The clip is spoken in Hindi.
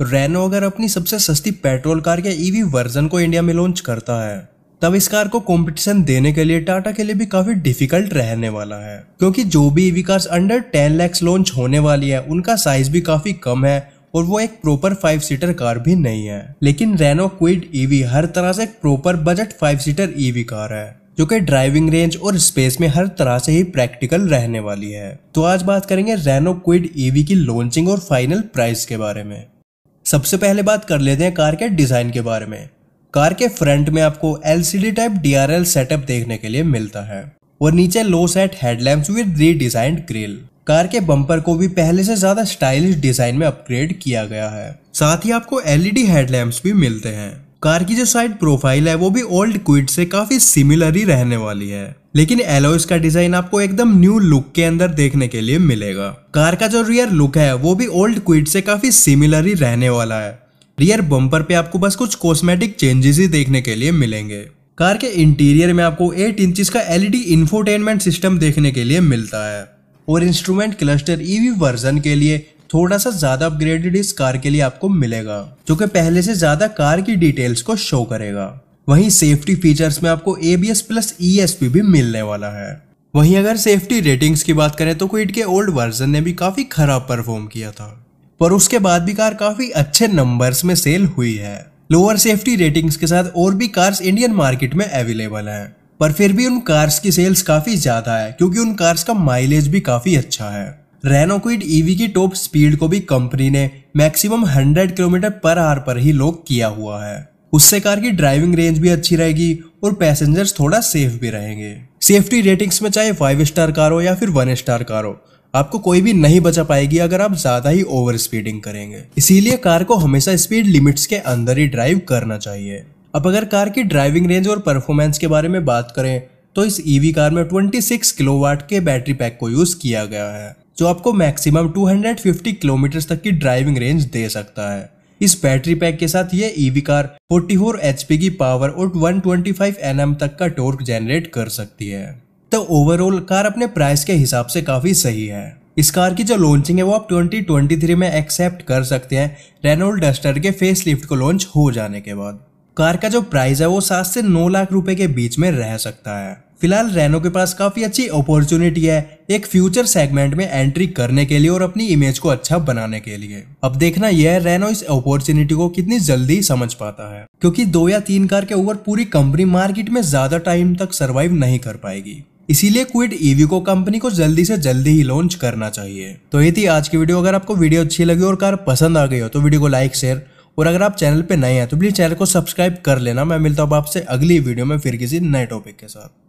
रेनो अगर अपनी सबसे सस्ती पेट्रोल कार के ईवी वर्जन को इंडिया में लॉन्च करता है तब इस कार को कंपटीशन देने के लिए टाटा के लिए भी काफी डिफिकल्ट रहने वाला है क्योंकि जो भी EV cars under 10 lakhs launch होने वाली है उनका साइज भी काफी कम है और वो एक प्रॉपर फाइव सीटर कार भी नहीं है लेकिन रेनो क्विड ईवी हर तरह से एक proper budget five seater EV car है जो कि ड्राइविंग रेंज और स्पेस में हर तरह से ही प्रैक्टिकल रहने वाली है तो आज बात करेंगे रेनो क्विड ईवी की लॉन्चिंग और फाइनल प्राइस के बारे में सबसे पहले बात कर लेते हैं कार के डिज़ाइन के बारे में कार के फ्रंट में आपको एल टाइप डी सेटअप देखने के लिए मिलता है और नीचे low set headlamp with redesigned grille car के बम्पर को भी पहले से ज्यादा स्टाइलिश डिजाइन में अपग्रेड किया गया है साथ ही आपको एलईडी हेडलैम्प e भी मिलते हैं कार की जो साइड प्रोफाइल है वो भी ओल्ड क्विड से काफी सिमिलर ही रहने वाली है लेकिन एलोइस का डिजाइन आपको एकदम न्यू लुक के अंदर देखने के लिए मिलेगा कार का जो रियर लुक है वो भी ओल्ड क्विड से काफी सिमिलर ही रहने वाला है रियर बम्पर पे आपको बस कुछ कॉस्मेटिक चेंजेस ही देखने के लिए मिलेंगे कार के इंटीरियर में आपको 8 इंच का एलईडी इंफोटेनमेंट सिस्टम देखने के लिए मिलता है और इंस्ट्रूमेंट क्लस्टर ईवी वर्जन के लिए थोड़ा सा ज्यादा अपग्रेडेड इस कार के लिए आपको मिलेगा जो कि पहले से ज्यादा कार की डिटेल्स को शो करेगा वहीं सेफ्टी फीचर्स में आपको एबीएस प्लस ईएसपी भी मिलने वाला है वहीं अगर सेफ्टी रेटिंग्स की बात करें तो क्विड के ओल्ड वर्जन ने भी काफ़ी खराब परफॉर्म किया था पर उसके बाद भी कार काफ़ी अच्छे नंबर्स में सेल हुई है लोअर सेफ्टी रेटिंग्स के साथ और भी कार्स इंडियन मार्केट में अवेलेबल हैं पर फिर भी उन कार्स की सेल्स काफ़ी ज़्यादा है क्योंकि उन कार्स का माइलेज भी काफ़ी अच्छा है रेनोक्विड ईवी e की टॉप स्पीड को भी कंपनी ने मैक्सिमम 100 किलोमीटर पर आर पर ही लॉक किया हुआ है उससे कार की ड्राइविंग रेंज भी अच्छी रहेगी और पैसेंजर्स थोड़ा सेफ भी रहेंगे सेफ्टी रेटिंग्स में चाहे फाइव स्टार कार हो या फिर वन स्टार कार हो आपको कोई भी नहीं बचा पाएगी अगर आप ज्यादा ही ओवर स्पीडिंग करेंगे इसीलिए कार को हमेशा स्पीड लिमिट्स के अंदर ही ड्राइव करना चाहिए अब अगर कार की ड्राइविंग रेंज और परफॉर्मेंस के बारे में बात करें तो इस ईवी e कार में 26 किलोवाट के बैटरी पैक को यूज किया गया है जो आपको मैक्सिमम 250 किलोमीटर तक की ड्राइविंग रेंज दे सकता है इस बैटरी पैक के साथ ये ईवी कार 44 फोर की पावर और 125 एनएम तक का टॉर्क जनरेट कर सकती है तो ओवरऑल कार अपने प्राइस के हिसाब से काफी सही है इस कार की जो लॉन्चिंग है वो आप 2023 में एक्सेप्ट कर सकते हैं रेनोल्ड डस्टर के फेस लिफ्ट को लॉन्च हो जाने के बाद कार का जो प्राइस है वो सात से नौ लाख रुपए के बीच में रह सकता है फिलहाल रेनो के पास काफी अच्छी अपॉर्चुनिटी है एक फ्यूचर सेगमेंट में एंट्री करने के लिए और अपनी इमेज को अच्छा बनाने के लिए अब देखना यह है रेनो इस अपॉर्चुनिटी को कितनी जल्दी समझ पाता है क्योंकि दो या तीन कार के ऊपर पूरी कंपनी मार्केट में ज्यादा टाइम तक सर्वाइव नहीं कर पाएगी इसीलिए क्विड ईवी e को कंपनी को जल्दी से जल्दी ही लॉन्च करना चाहिए तो ये थी आज की वीडियो अगर आपको वीडियो अच्छी लगी और कार पसंद आ गई हो तो वीडियो को लाइक शेयर और अगर आप चैनल पर नए हैं तो प्लीज़ चैनल को सब्सक्राइब कर लेना मैं मिलता हूँ आपसे अगली वीडियो में फिर किसी नए टॉपिक के साथ